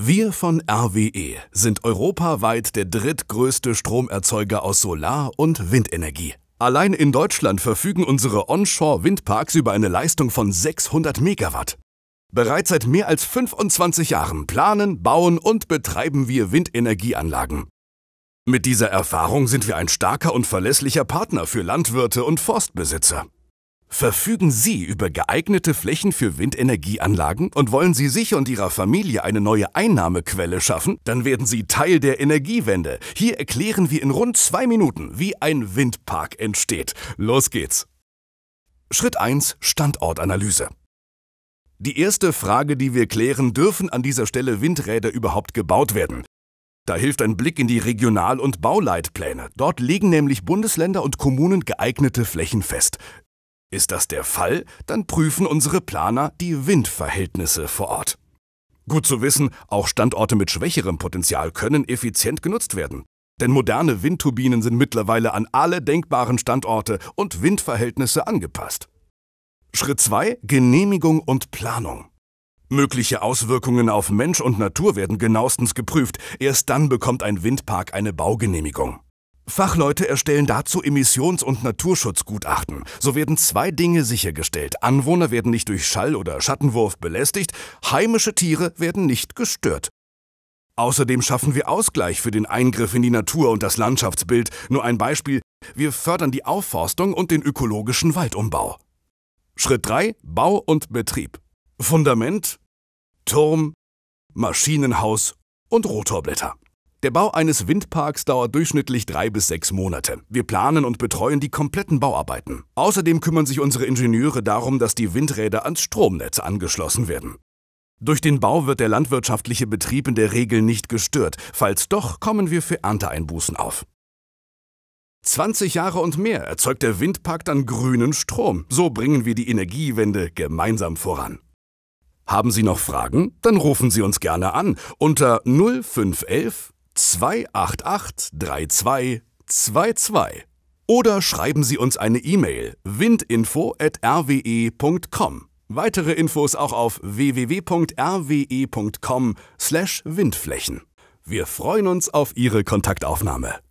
Wir von RWE sind europaweit der drittgrößte Stromerzeuger aus Solar- und Windenergie. Allein in Deutschland verfügen unsere Onshore-Windparks über eine Leistung von 600 Megawatt. Bereits seit mehr als 25 Jahren planen, bauen und betreiben wir Windenergieanlagen. Mit dieser Erfahrung sind wir ein starker und verlässlicher Partner für Landwirte und Forstbesitzer. Verfügen Sie über geeignete Flächen für Windenergieanlagen und wollen Sie sich und Ihrer Familie eine neue Einnahmequelle schaffen? Dann werden Sie Teil der Energiewende. Hier erklären wir in rund zwei Minuten, wie ein Windpark entsteht. Los geht's! Schritt 1 Standortanalyse. Die erste Frage, die wir klären, dürfen an dieser Stelle Windräder überhaupt gebaut werden? Da hilft ein Blick in die Regional- und Bauleitpläne. Dort legen nämlich Bundesländer und Kommunen geeignete Flächen fest. Ist das der Fall, dann prüfen unsere Planer die Windverhältnisse vor Ort. Gut zu wissen, auch Standorte mit schwächerem Potenzial können effizient genutzt werden. Denn moderne Windturbinen sind mittlerweile an alle denkbaren Standorte und Windverhältnisse angepasst. Schritt 2. Genehmigung und Planung. Mögliche Auswirkungen auf Mensch und Natur werden genauestens geprüft. Erst dann bekommt ein Windpark eine Baugenehmigung. Fachleute erstellen dazu Emissions- und Naturschutzgutachten. So werden zwei Dinge sichergestellt. Anwohner werden nicht durch Schall oder Schattenwurf belästigt, heimische Tiere werden nicht gestört. Außerdem schaffen wir Ausgleich für den Eingriff in die Natur und das Landschaftsbild. Nur ein Beispiel, wir fördern die Aufforstung und den ökologischen Waldumbau. Schritt 3. Bau und Betrieb. Fundament, Turm, Maschinenhaus und Rotorblätter. Der Bau eines Windparks dauert durchschnittlich drei bis sechs Monate. Wir planen und betreuen die kompletten Bauarbeiten. Außerdem kümmern sich unsere Ingenieure darum, dass die Windräder ans Stromnetz angeschlossen werden. Durch den Bau wird der landwirtschaftliche Betrieb in der Regel nicht gestört. Falls doch, kommen wir für Ernteeinbußen auf. 20 Jahre und mehr erzeugt der Windpark dann grünen Strom. So bringen wir die Energiewende gemeinsam voran. Haben Sie noch Fragen? Dann rufen Sie uns gerne an unter 0511 288 32 22 oder schreiben Sie uns eine E-Mail windinfo@rwe.com. Weitere Infos auch auf www.rwe.com/windflächen. Wir freuen uns auf Ihre Kontaktaufnahme.